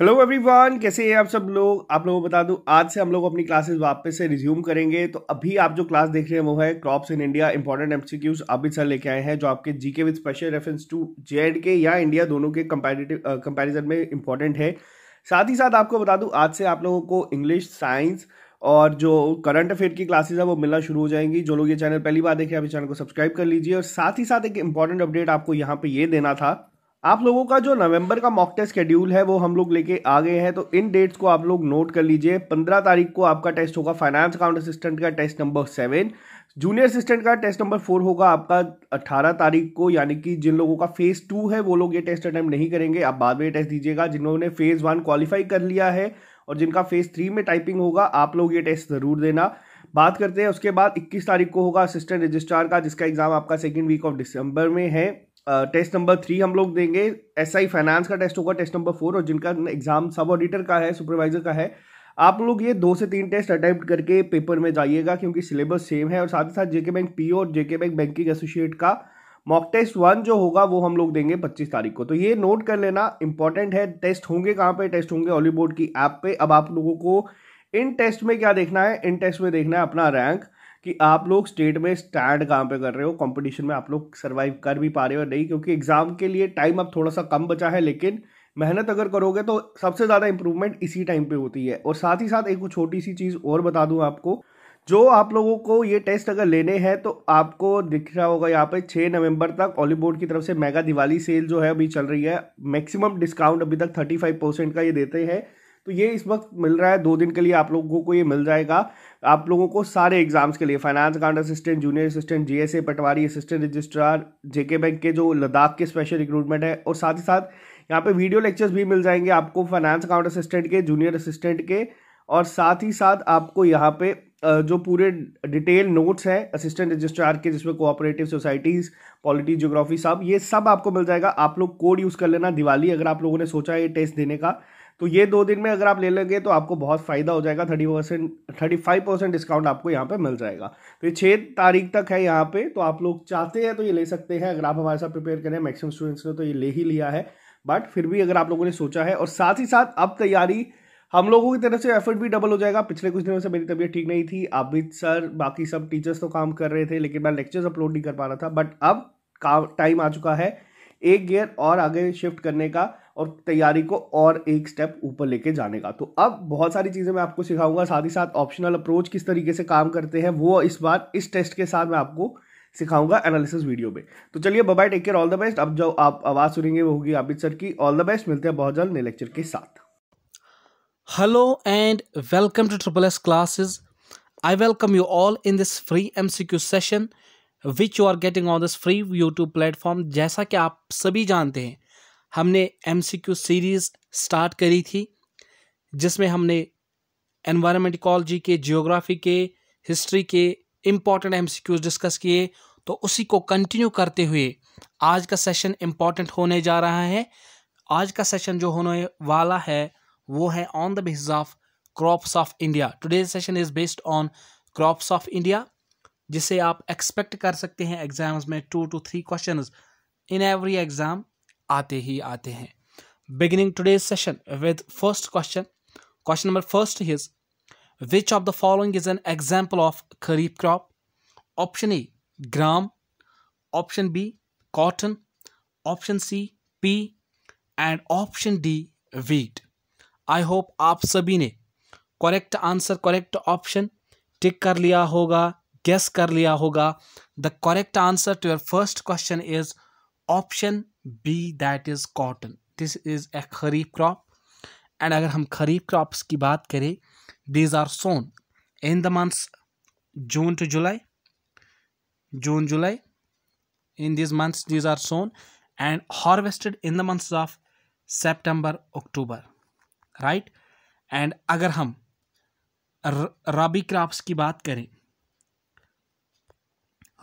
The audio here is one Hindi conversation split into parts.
हेलो एवरीवन कैसे हैं आप सब लोग आप लोगों को बता दूं आज से हम लोग अपनी क्लासेस वापस से रिज्यूम करेंगे तो अभी आप जो क्लास देख रहे हैं वो है crops in India important MCQs अभी सर लेके आए हैं जो आपके GK with special reference to J K या इंडिया दोनों के कंपेरेटिव कंपेरिजन में इंपॉर्टेंट है साथ ही साथ आपको बता दूँ आज से आप लोगों को इंग्लिश साइंस और जो करंट अफेयर की क्लासेज है वो मिलना शुरू हो जाएंगी जो लोग ये चैनल पहली बार देखें आप इस चैनल को सब्सक्राइब कर लीजिए और साथ ही साथ एक इंपॉर्टेंट अपडेट आपको यहाँ पर ये देना था आप लोगों का जो नवंबर का मॉक टेस्ट शेड्यूल है वो हम लोग लेके आ गए हैं तो इन डेट्स को आप लोग नोट कर लीजिए पंद्रह तारीख को आपका टेस्ट होगा फाइनेंस अकाउंट असिस्टेंट का test number seven junior assistant का टेस्ट नंबर फोर होगा आपका अट्ठारह तारीख को यानी कि जिन लोगों का फेज़ टू है वो लोग ये टेस्ट अटैम्प्ट नहीं करेंगे आप बाद में टेस्ट दीजिएगा जिन्होंने फेज़ वन क्वालिफाई कर लिया है और जिनका फेज़ थ्री में टाइपिंग होगा आप लोग ये टेस्ट ज़रूर देना बात करते हैं उसके बाद 21 तारीख को होगा असिस्टेंट रजिस्ट्रार का जिसका एग्ज़ाम आपका सेकेंड वीक ऑफ दिसंबर में है टेस्ट नंबर थ्री हम लोग देंगे एस आई फाइनेंस का टेस्ट होगा टेस्ट नंबर फोर और जिनका एग्जाम सब ऑडिटर का है सुपरवाइजर का है आप लोग ये दो से तीन टेस्ट अटैम्प्ट करके पेपर में जाइएगा क्योंकि सिलेबस सेम है और साथ ही साथ जेके बैंक पी और जेके बैंक बैंकिंग एसोसिएट का मॉक टेस्ट वन जो होगा वो हम लोग देंगे पच्चीस तारीख को तो ये नोट कर लेना इंपॉर्टेंट है टेस्ट होंगे कहाँ पे टेस्ट होंगे ऑली बोर्ड की ऐप पे अब आप लोगों को इन टेस्ट में क्या देखना है इन टेस्ट में देखना है अपना रैंक कि आप लोग स्टेट में स्टैंड कहाँ पे कर रहे हो कंपटीशन में आप लोग सर्वाइव कर भी पा रहे हो नहीं क्योंकि एग्ज़ाम के लिए टाइम अब थोड़ा सा कम बचा है लेकिन मेहनत अगर करोगे तो सबसे ज़्यादा इम्प्रूवमेंट इसी टाइम पे होती है और साथ ही साथ एक छोटी सी चीज़ और बता दूँ आपको जो आप लोगों को ये टेस्ट अगर लेने हैं तो आपको दिख रहा होगा यहाँ पे छः नवंबर तक ऑलिव बोर्ड की तरफ से मेगा दिवाली सेल जो है अभी चल रही है मैक्सिमम डिस्काउंट अभी तक थर्टी फाइव परसेंट का ये देते हैं तो ये इस वक्त मिल रहा है दो दिन के लिए आप लोगों को ये मिल जाएगा आप लोगों को सारे एग्जाम्स के लिए finance account assistant junior assistant GSA patwari assistant registrar JK bank के जो लद्दाख के स्पेशल रिक्रूटमेंट है और साथ ही साथ यहाँ पे वीडियो लेक्चर्स भी मिल जाएंगे आपको फाइनेंस अकाउंट असिस्टेंट के जूनियर असिस्टेंट के और साथ ही साथ आपको यहाँ पे जो पूरे डिटेल नोट्स हैं असिस्टेंट रजिस्ट्रार के जिसमें कोऑपरेटिव सोसाइटीज़ पॉलिटी ज्योग्राफी सब ये सब आपको मिल जाएगा आप लोग कोड यूज़ कर लेना दिवाली अगर आप लोगों ने सोचा है ये टेस्ट देने का तो ये दो दिन में अगर आप ले लेंगे तो आपको बहुत फ़ायदा हो जाएगा thirty percent thirty five percent discount आपको यहाँ पे मिल जाएगा तो ये छः तारीख तक है यहाँ पे तो आप लोग चाहते हैं तो ये ले सकते हैं अगर आप हमारे साथ प्रिपेयर करें मैक्सिमम स्टूडेंट्स ने तो ये ले ही लिया है बट फिर भी अगर आप लोगों ने सोचा है और साथ ही साथ अब तैयारी हम लोगों की तरफ से एफर्ट भी डबल हो जाएगा पिछले कुछ दिनों से मेरी तबीयत ठीक नहीं थी आबिद सर बाकी सब टीचर्स तो काम कर रहे थे लेकिन मैं लेक्चर्स अपलोड नहीं कर पा रहा था बट अब टाइम आ चुका है एक गियर और आगे शिफ्ट करने का और तैयारी को और एक स्टेप ऊपर लेके जाने का तो अब बहुत सारी चीज़ें मैं आपको सिखाऊंगा साथ ही साथ ऑप्शनल अप्रोच किस तरीके से काम करते हैं वो इस बार इस टेस्ट के साथ मैं आपको सिखाऊंगा एनालिसिस वीडियो में तो चलिए bye take care all the best अब जो आप आवाज़ सुनेंगे वो होगी आबिद सर की ऑल द बेस्ट मिलते हैं बहुत जल्द नए लेक्चर के साथ hello and welcome to triple S classes I welcome you all in this free MCQ session which you are getting on this free YouTube platform जैसा कि आप सभी जानते हैं हमने एम सीरीज़ स्टार्ट करी थी जिसमें हमने एनवायरमेंट इकोलॉजी के जियोग्राफी के हिस्ट्री के इम्पॉर्टेंट एम डिस्कस किए तो उसी को कंटिन्यू करते हुए आज का सेशन इम्पॉर्टेंट होने जा रहा है आज का सेशन जो होने वाला है वो है on the basis of crops of India today session is based on crops of India जिसे आप एक्सपेक्ट कर सकते हैं एग्जाम्स में two two three question in every exam आते ही आते हैं beginning today session with first question question number first is which of the following is an example of kharif crop option A gram option B cotton option C pea and option D wheat I hope आप सभी ने correct answer correct option tick कर लिया होगा गेस कर लिया होगा the correct answer to your first question is option B that is cotton this is a kharif crop and अगर हम खरीफ क्रॉप्स की बात करें these are sown in the months June to July June July in these months these are sown and harvested in the months of september october right and अगर हम रबी क्रॉप्स की बात करें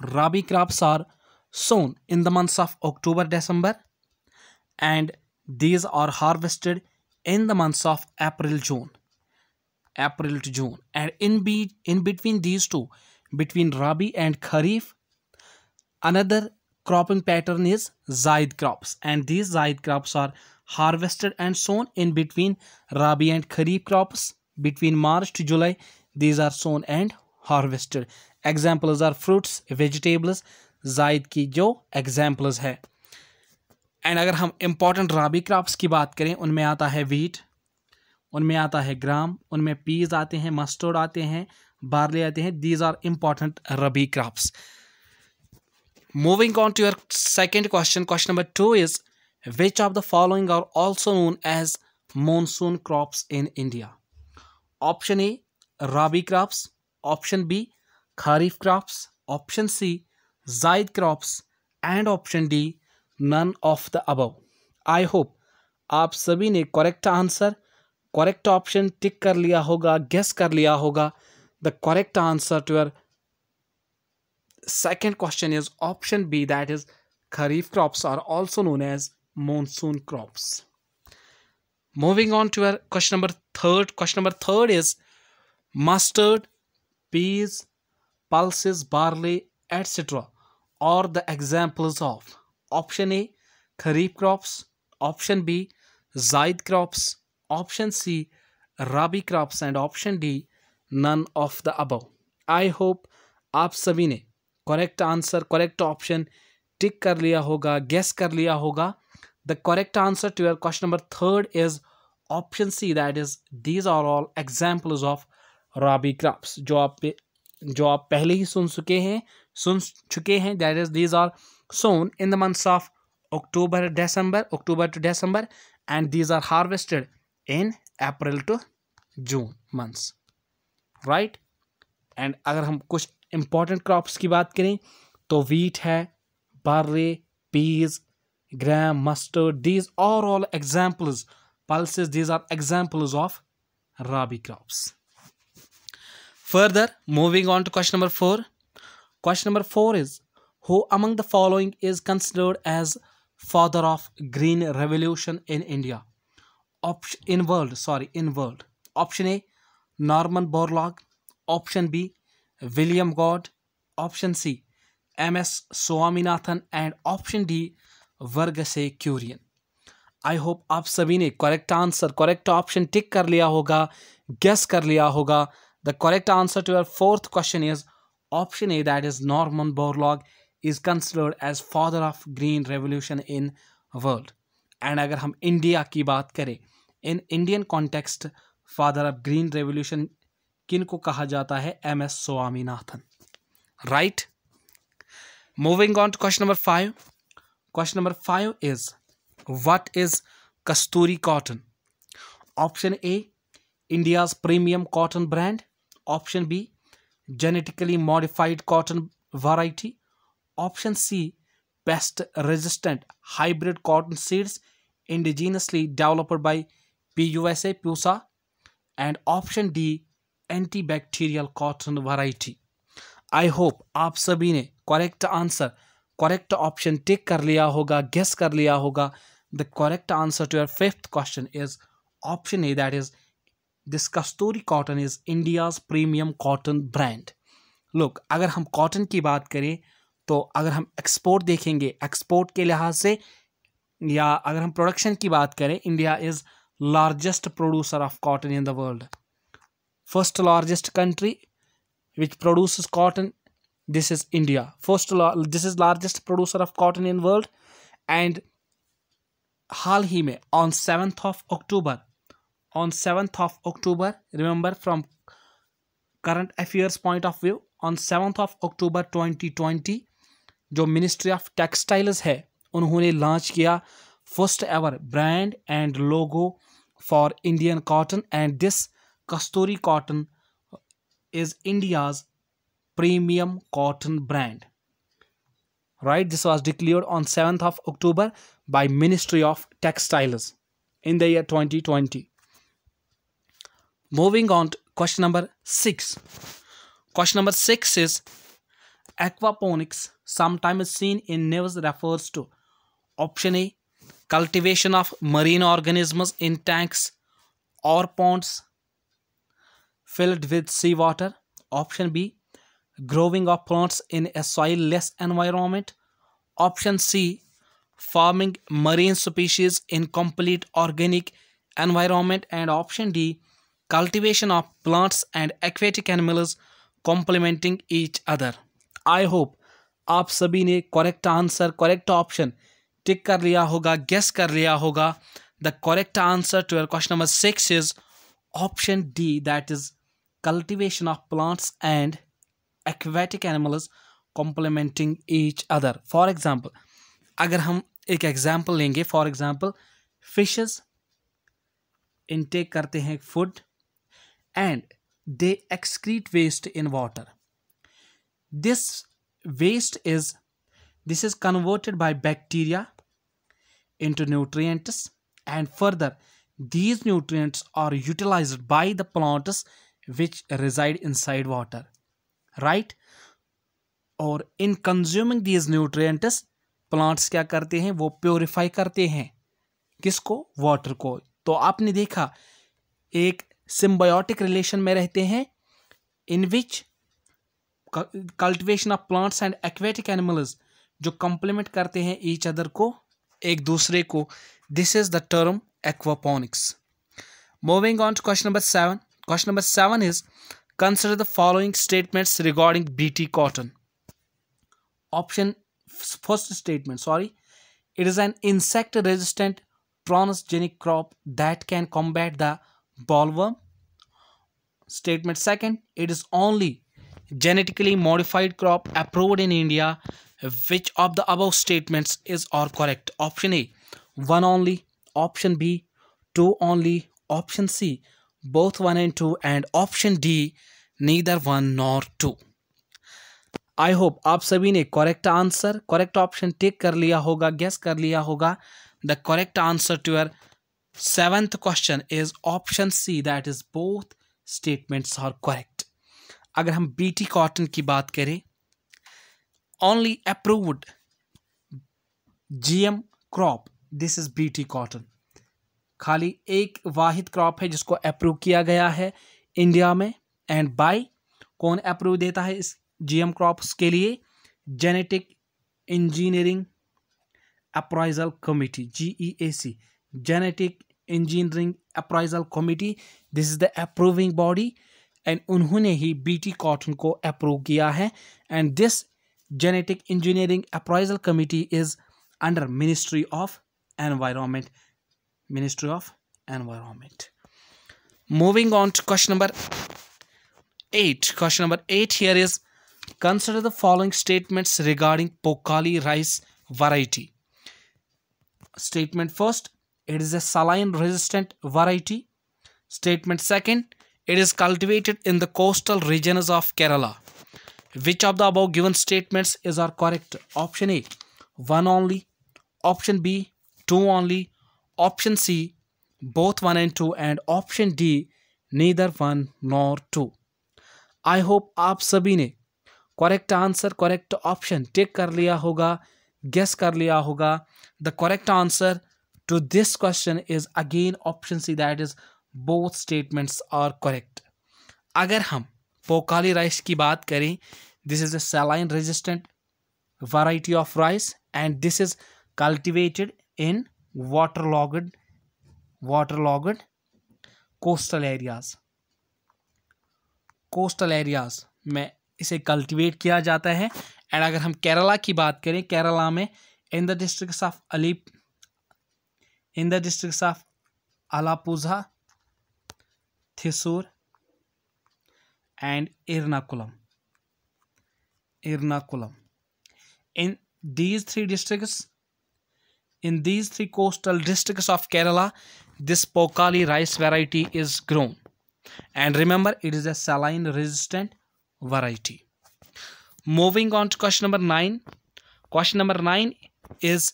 rabi crops are sown in the months of October December and these are harvested in the months of April June April to June and in be in between these two between Rabi and Kharif another cropping pattern is Zaid crops and these Zaid crops are harvested and sown in between Rabi and Kharif crops between March to July these are sown and harvested examples are fruits vegetables जायद की जो एग्जाम्पल्स है एंड अगर हम इम्पॉर्टेंट राबी क्रॉप्स की बात करें उनमें आता है वीट उनमें आता है ग्राम उनमें पीज आते हैं मस्टर्ड आते हैं बारले आते हैं these are important rabi crops moving on to your second question question number two is which of the following are also known as monsoon crops in India option A Rabi crops option B kharif crops option C Zaid crops and option D none of the above. I hope आप सभी ने correct answer correct option tick कर लिया होगा गेस कर लिया होगा the correct second question is option B that is Kharif crops are also known as monsoon crops. Moving on to our question number third. Question number third is mustard, peas, pulses, barley etc और the examples of option A kharif crops option B zaid crops, option C rabi crops and option D none of the अब आई होप आप सभी ने correct answer correct option tick कर लिया होगा गेस कर लिया होगा the correct answer to your question number third is option C that is these are all examples of rabi crops जो आप जो आप पहले ही सुन चुके हैं सुन चुके हैं that is these are sown in the months of October December October to December and these are harvested in April to June months right and अगर हम कुछ इम्पॉर्टेंट क्रॉप्स की बात करें तो वीट है barley peas gram mustard these are all examples pulses these are examples of rabi crops further moving on to question number four Question number four is Who among the following is considered as father of green revolution in India? Option in world, sorry, in world. Option A, Norman Borlaug. Option B, William God. Option C, M.S. Swaminathan. And option D, वर्ग से क्यूरियन आई होप आप सभी ने correct answer correct option tick कर लिया होगा गेस कर लिया होगा the correct answer to your fourth question is Option A, that is Norman Borlaug, is considered as father of green revolution in world. And अगर हम इंडिया की बात करें in Indian context father of green revolution किन को कहा जाता है M S Swaminathan right moving on to question number five question number five is what is Kasturi cotton option A India's premium cotton brand option B genetically modified cotton variety. Option C, pest resistant hybrid cotton seeds indigenously developed by PUSA PUSA. And option D, antibacterial cotton variety. I hope aap sabhi ne correct answer, correct option Take kar liya hoga, guess kar hoga. The correct answer to your fifth question is option A that is this Kasturi cotton is India's premium cotton brand look अगर हम कॉटन की बात करें तो अगर हम एक्सपोर्ट देखेंगे एक्सपोर्ट के लिहाज से या अगर हम प्रोडक्शन की बात करें India is largest producer of cotton in the world first largest country which produce cotton this is India first this is largest producer of cotton in world and हाल ही में on seventh of October on 7th of October. Remember from current affairs point of view on 7th of October 2020 जो Ministry of Textiles है उन्होंने लॉन्च किया first ever brand and logo for Indian cotton and this Kasturi cotton is India's premium cotton brand. Right, this was declared on 7th of October by Ministry of Textiles in the year 2020. Moving on to question number 6. Question number 6 is aquaponics sometimes seen in news refers to option A cultivation of marine organisms in tanks or ponds filled with seawater option B growing of plants in a soilless environment option C farming marine species in complete organic environment and option D cultivation of plants and aquatic animals complementing each other I hope आप सभी ने correct answer correct option tick कर लिया होगा गेस कर लिया होगा the correct answer to your question number six is option D that is cultivation of plants and aquatic animals complementing each other for example अगर हम एक एग्जाम्पल लेंगे फॉर एग्जाम्पल फिशेस इनटेक करते हैं food and they excrete waste in water. This waste is this is converted by bacteria into nutrients and further these nutrients are utilized by the plants which reside inside water right और in consuming these nutrients plants क्या करते हैं वो प्योरीफाई करते हैं किसको वाटर को तो आपने देखा एक सिम्बायोटिक रिलेशन में रहते हैं in which cultivation of plants and aquatic animals जो कंप्लीमेंट करते हैं ईच अदर को एक दूसरे को this is the term aquaponics moving on to question number seven question number seven is consider the following statements regarding B T cotton option first statement sorry it is an insect resistant transgenic crop that can combat the bollworm. Statement second, it is only genetically modified crop approved in India. Which of the above statements is or correct? Option A, one only. Option B, two only. Option C, both one and two. And option D, neither one nor two. I hope आप सभी ने correct answer correct option take कर लिया होगा गेस कर लिया होगा the correct answer to your seventh question is option C that is both statements are correct अगर हम बीटी कॉटन की बात करें only approved GM crop this is BT cotton खाली एक वाहिद क्रॉप है जिसको अप्रूव किया गया है इंडिया में एंड बाय कौन अप्रूव देता है इस जीएम क्रॉप्स के लिए genetic engineering appraisal committee GEAC genetic engineering appraisal committee this is the approving body and उन्होंने ही बीटी कॉटन को अप्रूव किया है and this genetic engineering appraisal committee is under ministry of environment ministry of environment moving on to question number 8 question number 8 here is consider the following statements regarding pokali rice variety statement first it is a saline resistant variety. Statement second, it is cultivated in the coastal regions of Kerala. Which of the above given statements is our correct? Option A, 1 only. Option B, 2 only. Option C, both 1 and 2. And option D, neither 1 nor 2. I hope आप सभी correct answer, correct option take टिक कर लिया होगा गेस कर लिया होगा the correct answer to this question is again option C that is both statements are correct. अगर हम पोकाली राइस की बात करें this is a saline resistant variety of rice and this is cultivated in waterlogged waterlogged coastal areas coastal areas में इसे कल्टीवेट किया जाता है एंड अगर हम केरला की बात करें केरला में in the district of Alleppey in the districts of Alapuzha, Thissur, and Ernakulam. Ernakulam. In these three districts, in these three coastal districts of Kerala, this Pokali rice variety is grown. And remember, it is a saline resistant variety. Moving on to question number 9. Question number 9 is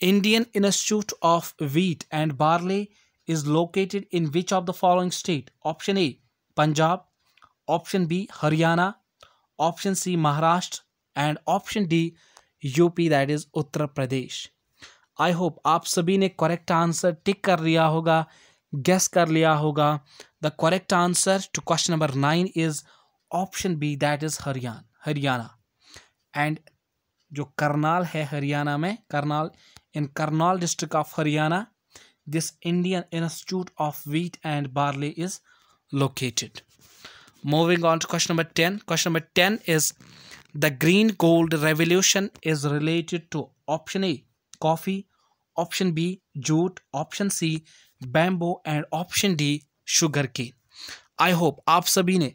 Indian Institute of Wheat and Barley is located in which of the following state? Option A, Punjab. Option B, Haryana. Option C, Maharashtra. And option D, UP, that is Uttar Pradesh. I hope आप सभी ने correct answer tick कर लिया होगा guess कर लिया होगा The correct answer to question number nine is option B, that is Haryana Haryana And जो करनाल है हरियाणा में Karnal in Karnal district of Haryana. This Indian Institute of Wheat and Barley is located. Moving on to question number 10. Question number 10 is the green gold revolution is related to option A coffee, option B jute, option C bamboo and option D sugar cane. I hope आप सभी ने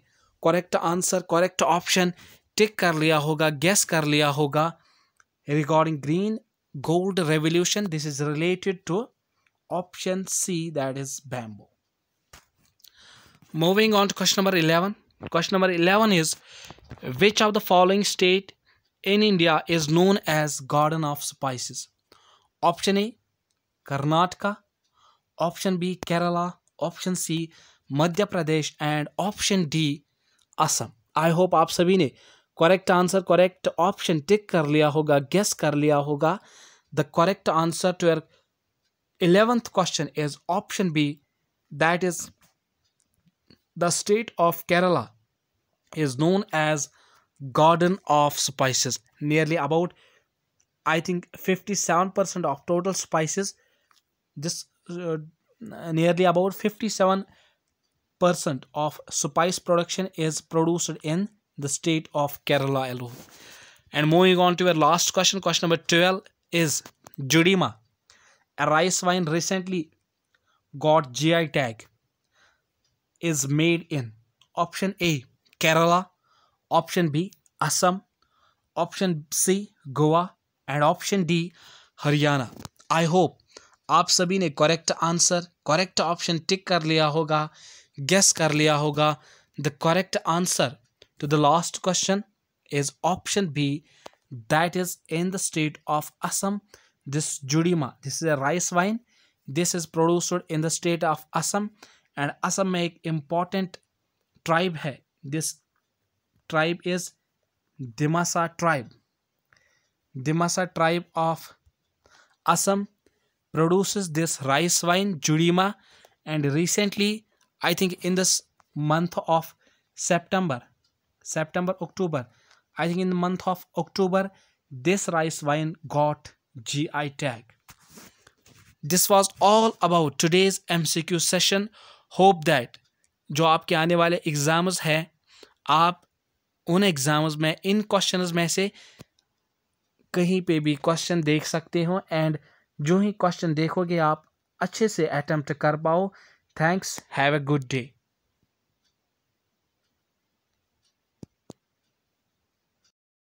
correct answer correct option tick कर लिया होगा गेस कर लिया होगा regarding green gold revolution this is related to option c that is bamboo moving on to question number 11 question number 11 is which of the following state in india is known as garden of spices option a karnataka option b kerala option c madhya pradesh and option d assam I hope आप सभी ने correct answer correct option tick कर लिया होगा गेस कर लिया होगा the correct answer to your eleventh question is option B that is the state of Kerala is known as garden of spices nearly about I think fifty seven percent of total spices this nearly about fifty seven percent of spice production is produced in the state of Kerala alone. And moving on to our last question, question number 12 is Judima. A rice wine recently got GI tag is made in option A Kerala, option B Assam, option C Goa and option D, Haryana. I hope. आप सभी ने correct answer correct option tick कर लिया होगा गेस कर लिया होगा the correct answer to the last question is option B that is in the state of Assam this Judima this is a rice wine this is produced in the state of Assam and Assam एक important tribe this tribe is Dimasa tribe Dimasa tribe of Assam produces this rice wine Judima and recently I think in this month of September September, October. I think in the month of October, this rice wine got GI tag. This was all about today's M C Q session hope that जो आपके आने वाले एग्ज़ाम्स हैं आप उन एग्ज़ाम्स में इन क्वेश्चन में से कहीं पे भी क्वेश्चन देख सकते हो एंड जो ही क्वेश्चन देखोगे आप अच्छे से अटैम्प्ट कर पाओ thanks have a good day